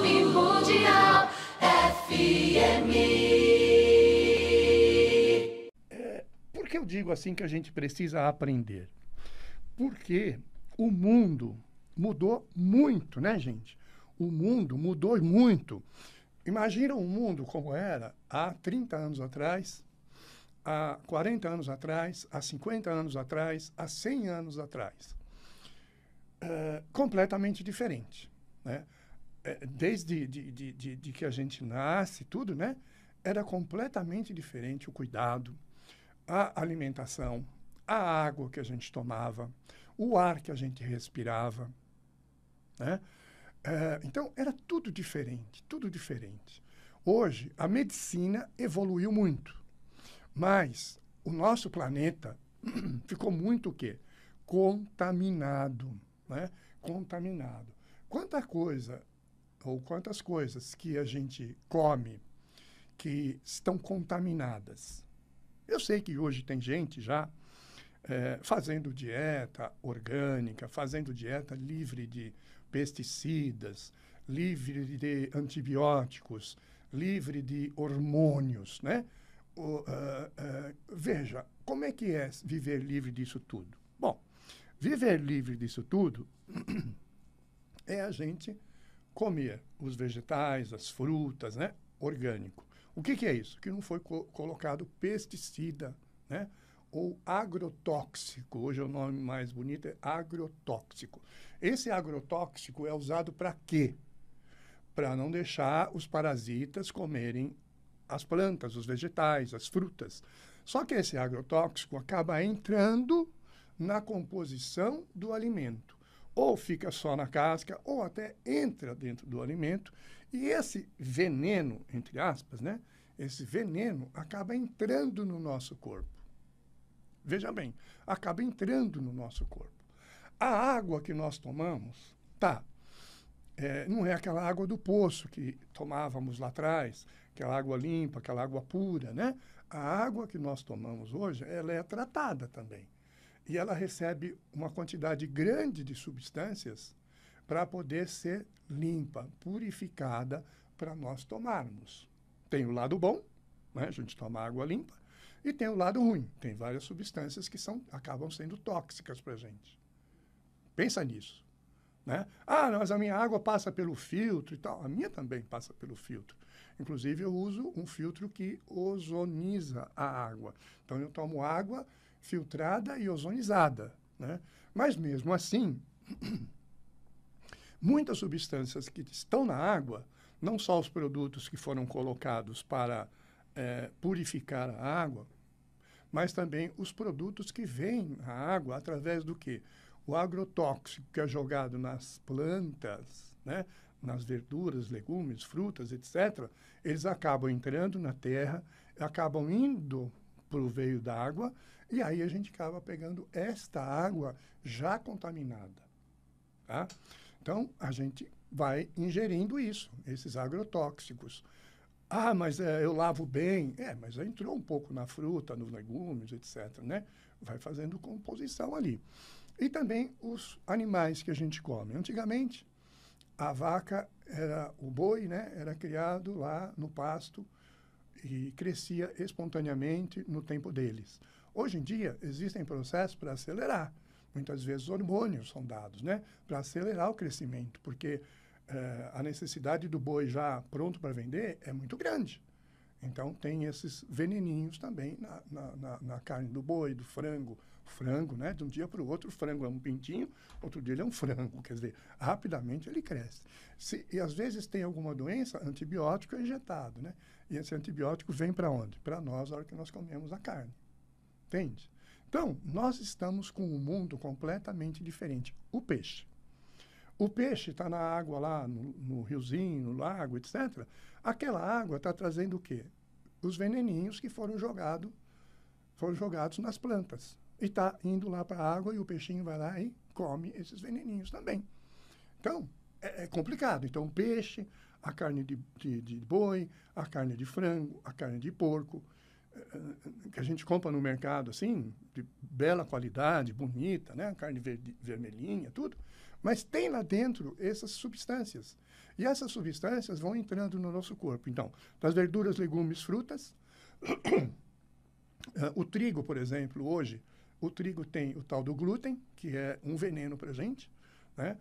vir Mundial FM. É, por que eu digo assim que a gente precisa aprender? Porque o mundo mudou muito, né, gente? O mundo mudou muito. Imagina o um mundo como era há 30 anos atrás, há 40 anos atrás, há 50 anos atrás, há 100 anos atrás. É, completamente diferente. Né? É, desde de, de, de, de, que a gente nasce, tudo, né? Era completamente diferente o cuidado, a alimentação, a água que a gente tomava, o ar que a gente respirava, né? É, então, era tudo diferente, tudo diferente. Hoje, a medicina evoluiu muito, mas o nosso planeta ficou muito o quê? Contaminado, né? Contaminado. Quanta coisa ou quantas coisas que a gente come que estão contaminadas. Eu sei que hoje tem gente já é, fazendo dieta orgânica, fazendo dieta livre de pesticidas, livre de antibióticos, livre de hormônios, né? uh, uh, veja, como é que é viver livre disso tudo? Bom, viver livre disso tudo é a gente comer os vegetais, as frutas, né? Orgânico. O que, que é isso? Que não foi co colocado pesticida, né? Ou agrotóxico. Hoje é o nome mais bonito é agrotóxico. Esse agrotóxico é usado para quê? Para não deixar os parasitas comerem as plantas, os vegetais, as frutas. Só que esse agrotóxico acaba entrando na composição do alimento ou fica só na casca, ou até entra dentro do alimento. E esse veneno, entre aspas, né? Esse veneno acaba entrando no nosso corpo. Veja bem, acaba entrando no nosso corpo. A água que nós tomamos, tá, é, não é aquela água do poço que tomávamos lá atrás, aquela água limpa, aquela água pura, né? A água que nós tomamos hoje, ela é tratada também e ela recebe uma quantidade grande de substâncias para poder ser limpa, purificada para nós tomarmos. Tem o lado bom, né? a gente toma água limpa, e tem o lado ruim, tem várias substâncias que são, acabam sendo tóxicas para a gente. Pensa nisso. Né? Ah, mas a minha água passa pelo filtro e tal. A minha também passa pelo filtro. Inclusive, eu uso um filtro que ozoniza a água. Então, eu tomo água filtrada e ozonizada. Né? Mas mesmo assim, muitas substâncias que estão na água, não só os produtos que foram colocados para é, purificar a água, mas também os produtos que vêm à água através do que? O agrotóxico que é jogado nas plantas, né? nas verduras, legumes, frutas, etc., eles acabam entrando na terra, acabam indo para o veio da água, e aí a gente acaba pegando esta água já contaminada. Tá? Então, a gente vai ingerindo isso, esses agrotóxicos. Ah, mas é, eu lavo bem. É, mas entrou um pouco na fruta, nos legumes, etc. Né? Vai fazendo composição ali. E também os animais que a gente come. Antigamente, a vaca era o boi, né? Era criado lá no pasto e crescia espontaneamente no tempo deles. Hoje em dia, existem processos para acelerar. Muitas vezes hormônios são dados né, para acelerar o crescimento, porque eh, a necessidade do boi já pronto para vender é muito grande. Então tem esses veneninhos também na, na, na, na carne do boi, do frango. Frango, né? De um dia para o outro, o frango é um pintinho, outro dia ele é um frango. Quer dizer, rapidamente ele cresce. Se, e às vezes tem alguma doença, antibiótico é injetado, né? E esse antibiótico vem para onde? Para nós, na hora que nós comemos a carne. Entende? Então, nós estamos com um mundo completamente diferente. O peixe. O peixe está na água lá, no, no, riozinho, no lago, etc. Aquela água está trazendo o quê? Os veneninhos que foram, jogado, foram jogados nas plantas. E está indo lá para a água e o peixinho vai lá e come esses veneninhos também. Então, é, é complicado. Então, peixe, a carne de, de, de, boi, a carne de frango, a carne de porco, eh, que a gente compra no mercado, assim, de bela qualidade, bonita, né? Carne verde, vermelhinha, tudo mas tem lá dentro essas substâncias. E essas substâncias vão entrando no nosso corpo. Então, das verduras, legumes, frutas. Eh, o trigo, por exemplo, hoje, o trigo tem o tal do glúten, que é um veneno para a gente. Né?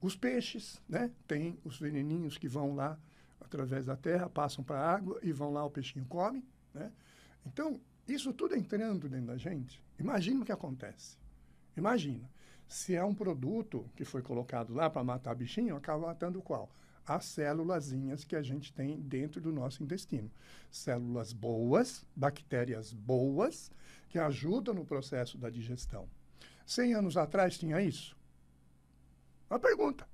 os peixes, né? Tem os veneninhos que vão lá através da terra, passam para a água e vão lá, o peixinho come, né? Então, isso tudo entrando dentro da gente, imagina o que acontece. Imagina. Se é um produto que foi colocado lá para matar bichinho, acaba matando qual? As célulazinhas que a gente tem dentro do nosso intestino. Células boas, bactérias boas, que ajudam no processo da digestão. 100 anos atrás tinha isso? Uma pergunta.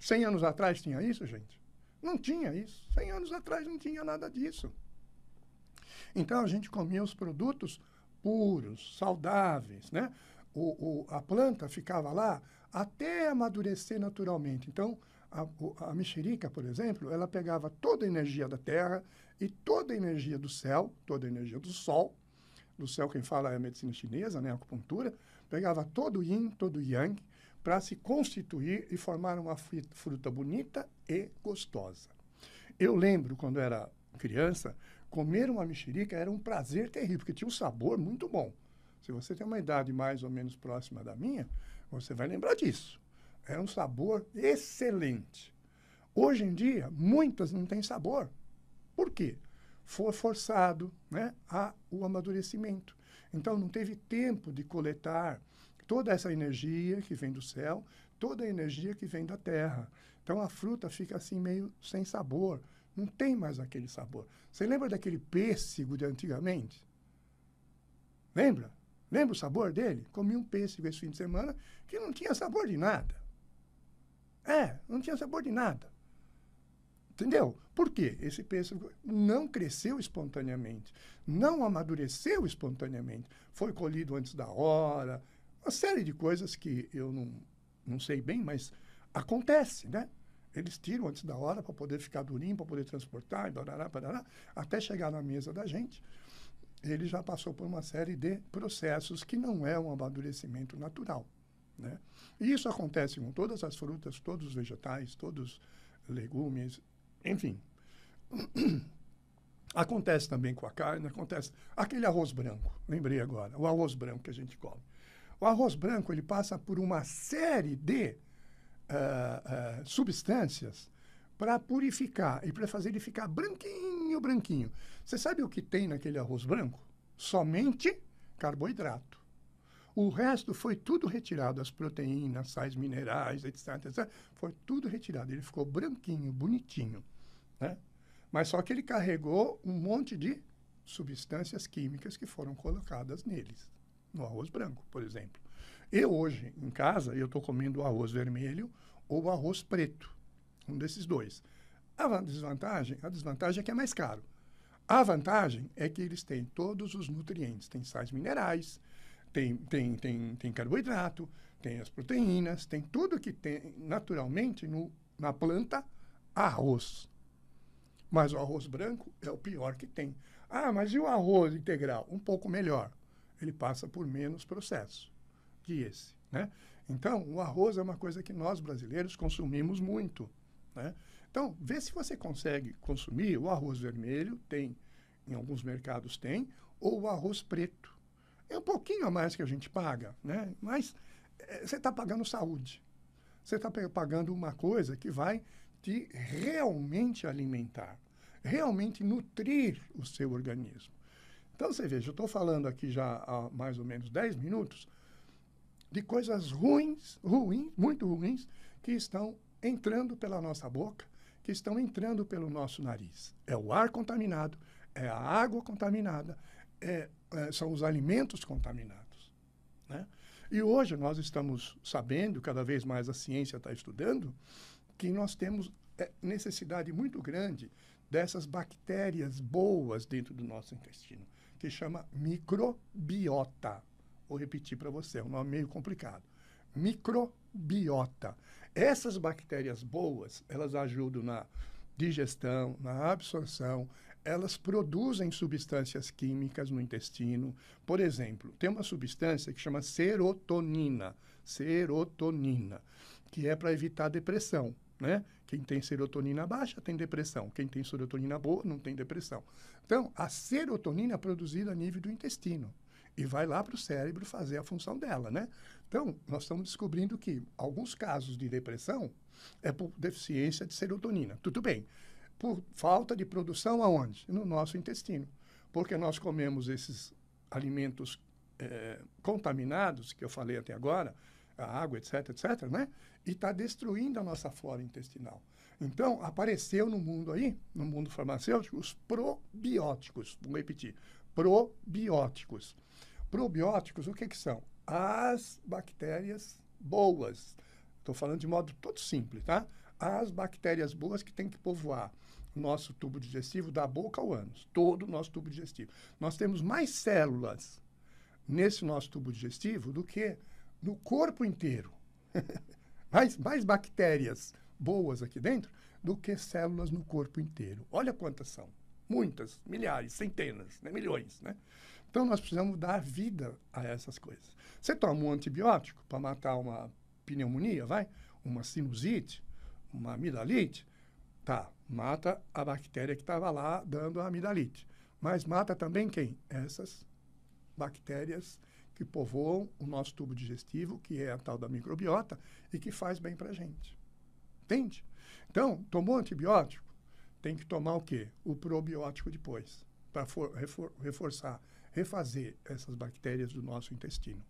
100 anos atrás tinha isso, gente? Não tinha isso. 100 anos atrás não tinha nada disso. Então a gente comia os produtos puros, saudáveis, né? o, o, a planta ficava lá até amadurecer naturalmente. Então, a, a mexerica, por exemplo, ela pegava toda a energia da terra e toda a energia do céu, toda a energia do sol, do céu quem fala é a medicina chinesa, né, a acupuntura, pegava todo o yin, todo o yang, para se constituir e formar uma fruta bonita e gostosa. Eu lembro, quando era criança, comer uma mexerica era um prazer terrível, porque tinha um sabor muito bom. Se você tem uma idade mais ou menos próxima da minha, você vai lembrar disso. Era é um sabor excelente. Hoje em dia, muitas não têm sabor. Por quê? Foi forçado né, a, o amadurecimento. Então, não teve tempo de coletar toda essa energia que vem do céu, toda a energia que vem da terra. Então, a fruta fica assim meio sem sabor. Não tem mais aquele sabor. Você lembra daquele pêssego de antigamente? Lembra? Lembra o sabor dele? Comi um pêssego esse fim de semana que não tinha sabor de nada. É, não tinha sabor de nada. Entendeu? Por quê? Esse pêssego não cresceu espontaneamente, não amadureceu espontaneamente, foi colhido antes da hora, uma série de coisas que eu não, não sei bem, mas acontece, né? Eles tiram antes da hora para poder ficar durinho, para poder transportar, e barará, barará, até chegar na mesa da gente ele já passou por uma série de processos que não é um amadurecimento natural. Né? E isso acontece com todas as frutas, todos os vegetais, todos os legumes, enfim. Acontece também com a carne, acontece. Aquele arroz branco, lembrei agora, o arroz branco que a gente come. O arroz branco ele passa por uma série de uh, uh, substâncias para purificar e para fazer ele ficar branquinho, branquinho. Você sabe o que tem naquele arroz branco? Somente carboidrato. O resto foi tudo retirado, as proteínas, sais minerais, etc, etc. Foi tudo retirado. Ele ficou branquinho, bonitinho. Né? Mas só que ele carregou um monte de substâncias químicas que foram colocadas neles, no arroz branco, por exemplo. Eu hoje, em casa, eu estou comendo arroz vermelho ou arroz preto. Um desses dois. A desvantagem, a desvantagem é que é mais caro. A vantagem é que eles têm todos os nutrientes, tem sais minerais, tem, tem, tem, tem carboidrato, tem as proteínas, tem tudo que tem naturalmente no, na planta arroz. Mas o arroz branco é o pior que tem. Ah, mas e o arroz integral? Um pouco melhor. Ele passa por menos processo que esse. Né? Então, o arroz é uma coisa que nós brasileiros consumimos muito. Né? Então, vê se você consegue consumir o arroz vermelho, tem, em alguns mercados tem, ou o arroz preto. É um pouquinho a mais que a gente paga, né? mas eh, você está pagando saúde. Você está pagando uma coisa que vai te realmente alimentar, realmente nutrir o seu organismo. Então, você veja, eu estou falando aqui já há mais ou menos 10 minutos de coisas ruins, ruins, muito ruins, que estão entrando pela nossa boca, que estão entrando pelo nosso nariz. É o ar contaminado, é a água contaminada, é, é, são os alimentos contaminados. Né? E hoje nós estamos sabendo, cada vez mais a ciência está estudando, que nós temos é, necessidade muito grande dessas bactérias boas dentro do nosso intestino, que chama microbiota. Vou repetir para você, é um nome meio complicado microbiota. Essas bactérias boas, elas ajudam na digestão, na absorção, elas produzem substâncias químicas no intestino. Por exemplo, tem uma substância que chama serotonina, serotonina, que é para evitar depressão, né? Quem tem serotonina baixa tem depressão, quem tem serotonina boa não tem depressão. Então, a serotonina é produzida a nível do intestino e vai lá para o cérebro fazer a função dela, né? Então, nós estamos descobrindo que alguns casos de depressão é por deficiência de serotonina. Tudo bem. Por falta de produção aonde? No nosso intestino. Porque nós comemos esses alimentos é, contaminados, que eu falei até agora, a água, etc, etc, né? E está destruindo a nossa flora intestinal. Então, apareceu no mundo aí, no mundo farmacêutico, os probióticos. Vou repetir. Probióticos. Probióticos, o que, que são? as bactérias boas. Estou falando de modo todo simples, tá? As bactérias boas que tem que povoar o nosso tubo digestivo da boca ao ânus, todo o nosso tubo digestivo. Nós temos mais células nesse nosso tubo digestivo do que no corpo inteiro. mais, mais bactérias boas aqui dentro do que células no corpo inteiro. Olha quantas são. Muitas, milhares, centenas, né? milhões, né? Então, nós precisamos dar vida a essas coisas. Você toma um antibiótico para matar uma pneumonia, vai? Uma sinusite, uma amidalite, tá, mata a bactéria que estava lá dando a amidalite. Mas mata também quem? Essas bactérias que povoam o nosso tubo digestivo, que é a tal da microbiota, e que faz bem para a gente. Entende? Então, tomou antibiótico, tem que tomar o quê? O probiótico depois, para refor reforçar refazer essas bactérias do nosso intestino.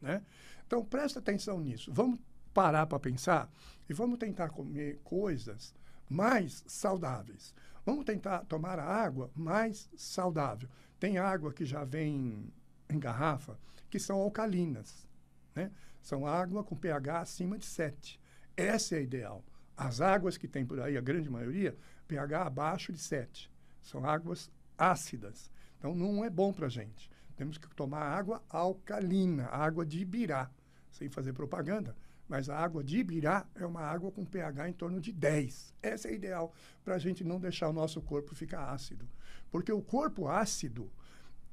Né? Então, presta atenção nisso. Vamos parar para pensar e vamos tentar comer coisas mais saudáveis. Vamos tentar tomar a água mais saudável. Tem água que já vem em garrafa que são alcalinas. Né? São água com pH acima de 7. Essa é a ideal. As águas que tem por aí, a grande maioria, pH abaixo de 7. São águas ácidas. Então não é bom para a gente. Temos que tomar água alcalina, água de Ibirá. Sem fazer propaganda, mas a água de Ibirá é uma água com pH em torno de 10. Essa é ideal para a gente não deixar o nosso corpo ficar ácido. Porque o corpo ácido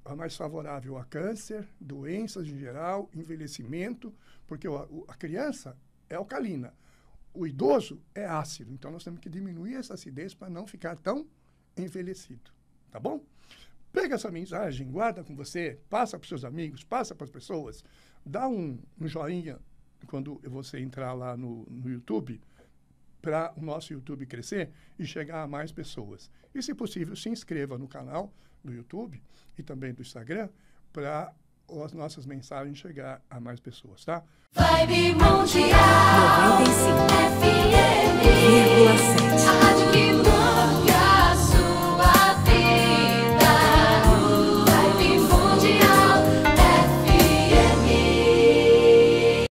é mais favorável a câncer, doenças em geral, envelhecimento, porque a criança é alcalina, o idoso é ácido. Então nós temos que diminuir essa acidez para não ficar tão envelhecido. Tá bom? Pega essa mensagem, guarda com você, passa para os seus amigos, passa para as pessoas, dá um, um, joinha quando você entrar lá no, no YouTube para o nosso YouTube crescer e chegar a mais pessoas. E, se possível, se inscreva no canal do YouTube e também do Instagram para as nossas mensagens chegar a mais pessoas, tá? Vibe Mundial 95 FM 1,7 A rádio